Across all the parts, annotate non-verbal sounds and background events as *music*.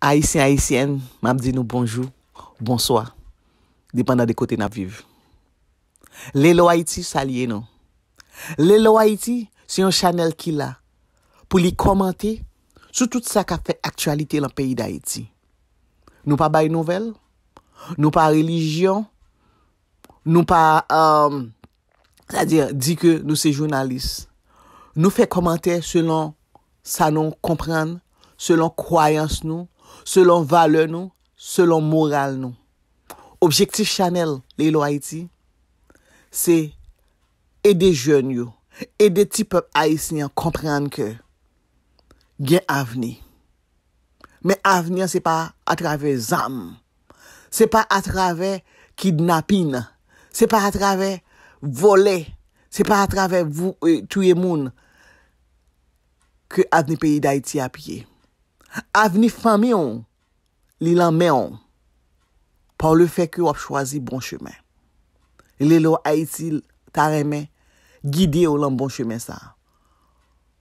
Aisyen, aisyen, mam di nou bonjou, bonsoa, dipanda de kote nap viv. Lelo Haiti, salye nou. Lelo Haiti, se yon chanel ki la, pou li komante sou tout sa ka fe aktualite lan peyi da Haiti. Nou pa bay nouvel, nou pa relijyon, nou pa, euh, sa di, di ke nou se jounalise, nou fe komante selon sa nou komprende, selon kwayans nou, selon vale nou, selon moral nou. Objektif chanel li lo Haiti, se e de jen yo, e de ti pep Haitian komprende ke gen avni. Men avni an se pa atrave zam, se pa atrave kidnapin, se pa atrave vole, se pa atrave euh, touye moun ke avni peyi d'Haiti apiye. Avni fami yon, li lan men yon. Par le fek yo ap chwazi bon chemen. Li lo ayitil taremen, gidye yo lan bon chemen sa.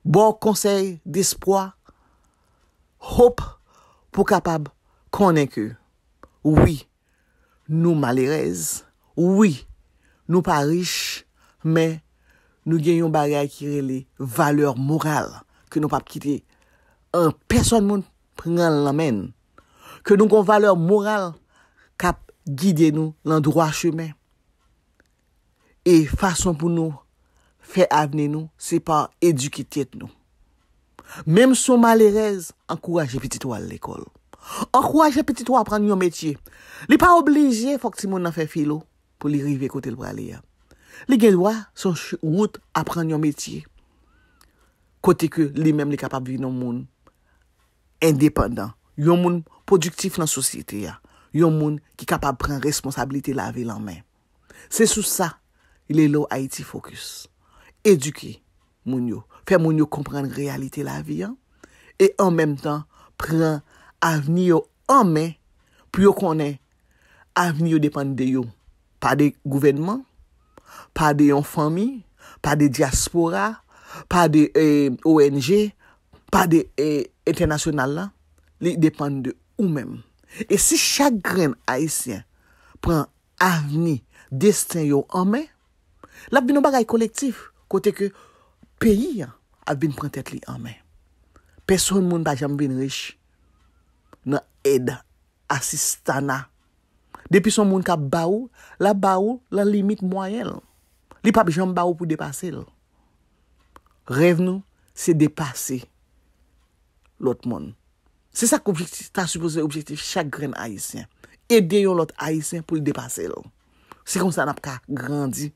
Bo konsey despwa, hop pou kapab konen ke. Ouwi, nou malerez. Ouwi, nou pa riche. Men, nou genyon bagay akirele valeur moral. Ke nou pa pkite yon. an person moun prengan la men, ke nou kon valeur moral, kap gidye nou lan droua cheme, e fason pou nou fe avne nou, se pa edukite nou. Mem sou malerez, an kouwaje peti tou al lekol. An kouwaje peti tou apren yon metye. Li pa oblije fok ti moun nan fe filo, pou li rive kote lwa li ya. Li gen lwa son choute apren yon metye, kote ke li men li kapap vi nou moun, Yon moun prodiktif nan sosyete ya Yon moun ki kapab pren responsabilite la vi lan men Se sou sa, il e lo Haiti Focus Eduke moun yo, fe moun yo kompren realite la vi ya E an menm tan, pren avni yo an men Pyo konen, avni yo depan de yo Pa de gouvenman, pa de yon fami Pa de diaspora, pa de euh, ONG Pade etenasyonal eh, la, li depande ou mem. E si chagren aisyen pran avni desten yo anmen, la bin nou bagay kolektif kote ke peyi a bin pran tet li anmen. Peson moun pa jam bin riche nan eda asistana. Depi son moun ka baou, la baou la limit mwayel. Li pa bi jam baou pou depase l. Rev nou se depase l. lot mon. Se sa koubjektif, ta supose objektif chagren ayisyen. Ede yon lot ayisyen pou li depase lò. Se kon sa nap ka grandi.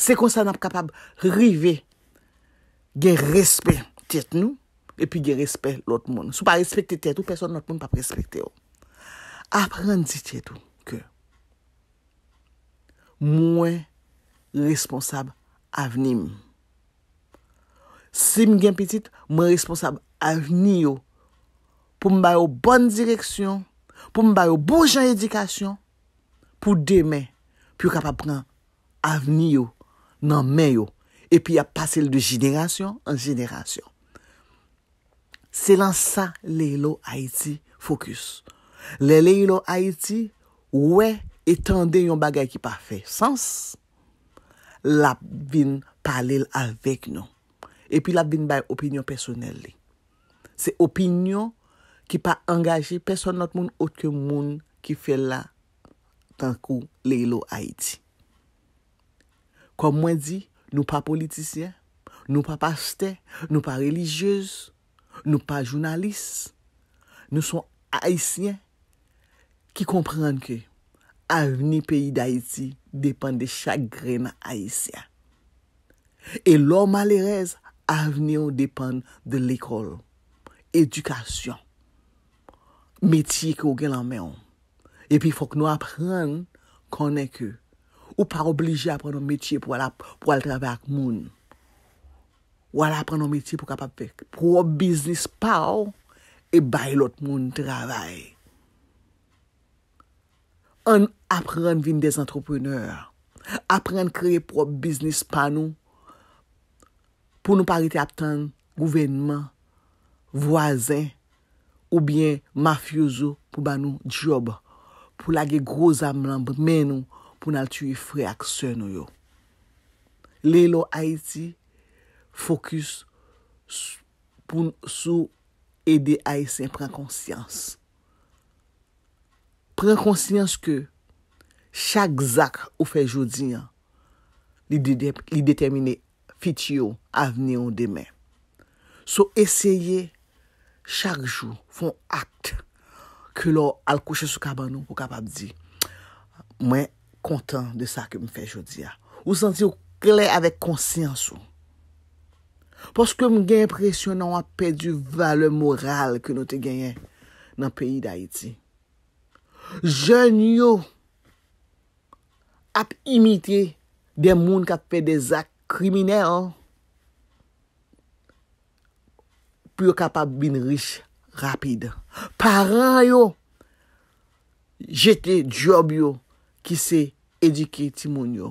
Se kon sa nap kapab rive gen respet tèt nou epi gen respet lot mon. Sou pa respet tèt ou, person lot mon pa prespekte ou. Aprendi tèt ou ke mwen responsab avenim. Sim gen petit, mwen responsab Avni yo pou mbaye yo bon direksyon, pou mbaye yo bouj an edikasyon, pou deme, pi yo kap apren avni yo nan me yo. E pi ya pase l de jenerasyon an jenerasyon. Se lan sa le lo Haiti fokus. Le le lo Haiti, we etande yon bagay ki pa fe. Sens, la vin pale l avek nou. E pi la vin baye opinyon personel li. Se opinyon ki pa angaje peson not moun ot ke moun ki fe la tankou le ilo Haiti. Kom mwen di, nou pa politisyen, nou pa paste, nou pa religyez, nou pa jounalist, nou son Haitien ki komprende ke aveni peyi d'Haiti depan de chagre na Haitien. E lor malerez, aveni ou depan de lekol. edukasyon, metye ki ou gen lan menon. Epi, fok nou apren, konen ke, ou pa oblije apren nou metye pou al trabè ak moun. Ou al apren nou metye pou kapap pek. Pou ou bisnis pa ou, e bay lot moun trabè. An apren vin des antropreneur. Apren kreye pou ou bisnis pa nou, pou nou pa rite apten, gouvenman, vwazen, oubyen mafyozo pou ban nou djob pou lage groz amman mè nou pou nal tu ifre ak sè nou yo. Lè lo Aiti fokus pou sou ede Aitien pren konsyans. Pren konsyans ke chak zak ou fe jodi li detemine fit yo avnion demè. Sou esye Chakjou fon akte ke lo al kouche sou kaban nou pou kapap di, mwen kontan de sa ke mwen fè jodi ya. Ou santi ou kle avè konsyansou. Poske mwen genye presyon nan wap pe du vale moral ke nou te genye nan peyi da iti. Jèn yo ap imite de moun kap pe de zak krimine an. pou yo kapap bin rish rapide. Paran yo, jete job yo, ki se edike timon yo.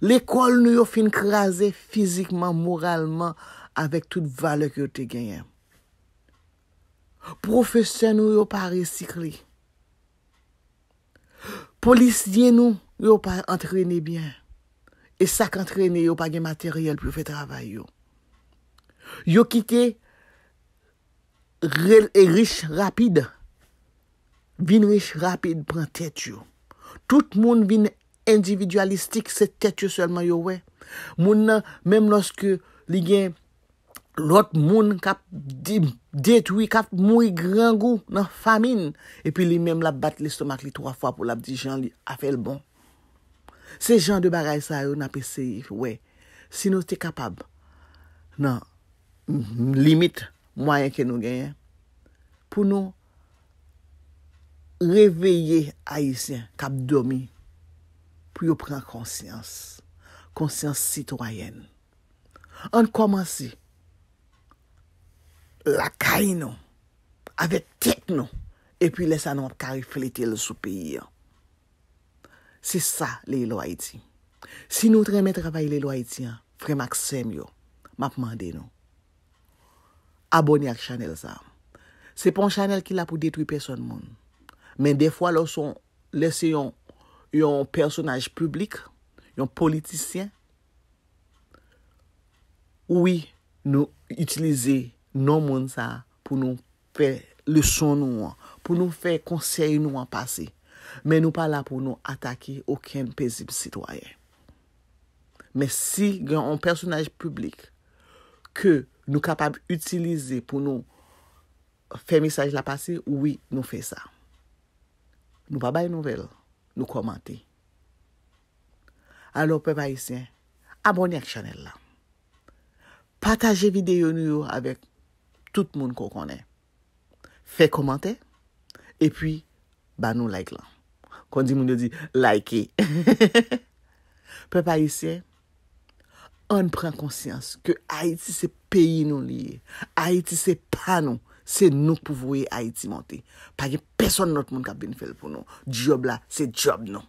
L'ekol nou yo fin krasè fizikman, moralman, avèk tout vale kyo te genyen. Profesyon nou yo pa resikli. Polis diyen nou yo pa antrene bien. E sak antrene yo pa gen materyel pou yo fe travay yo. Yo ki te ril e rish rapide, vin rish rapide pran tet yo. Tout moun vin individualistik se tet yo selman yo we. Moun nan, menm loske li gen lot moun kap detwi, kap moui grangou nan famine. E pi li menm la bat listomak li troa fwa pou la di jan li a fel bon. Se jan de baray sa yo na pe se we. Sinon te kapab nan Mhm, limit, mwayen ke nou genyen, pou nou, reveye Aisyen, kap domi, pou yo pren konsyans, konsyans sitwayen. An komansi, lakay nou, avek tek nou, epi lesa nou apkari flite le sou peyi an. Se sa, le ilo Aiti. Si nou tremè travay le ilo Aiti an, frem aksem yo, map mande nou, abonye ak chanel sa. Se pon chanel ki la pou detwiperson moun. Men defwa lò son lese yon yon personaj publik, yon politisyen, ouwi nou itilize non moun sa pou nou fè lèson nou an, pou nou fè konsey nou an pase. Men nou pa la pou nou atake ouken pezib sitwaye. Men si gen yon personaj publik ke Nou kapab utilize pou nou fè misaj la pasi, ouwi nou fè sa. Nou pa baye nouvel, nou komante. Anou pe pa isyen, abonye ak chanel la. Pataje videyo nou yo avèk tout moun kon konen. Fè komante, epwi ba nou like la. Kon di moun yo di like. *laughs* Pe pa isyen. an pren konsyans ke Haiti se peyi nou liye. Haiti se pa nou, se nou pou vouye Haiti monte. Pake peson nou tmoun ka bin fel pou nou. Job la, se job nou.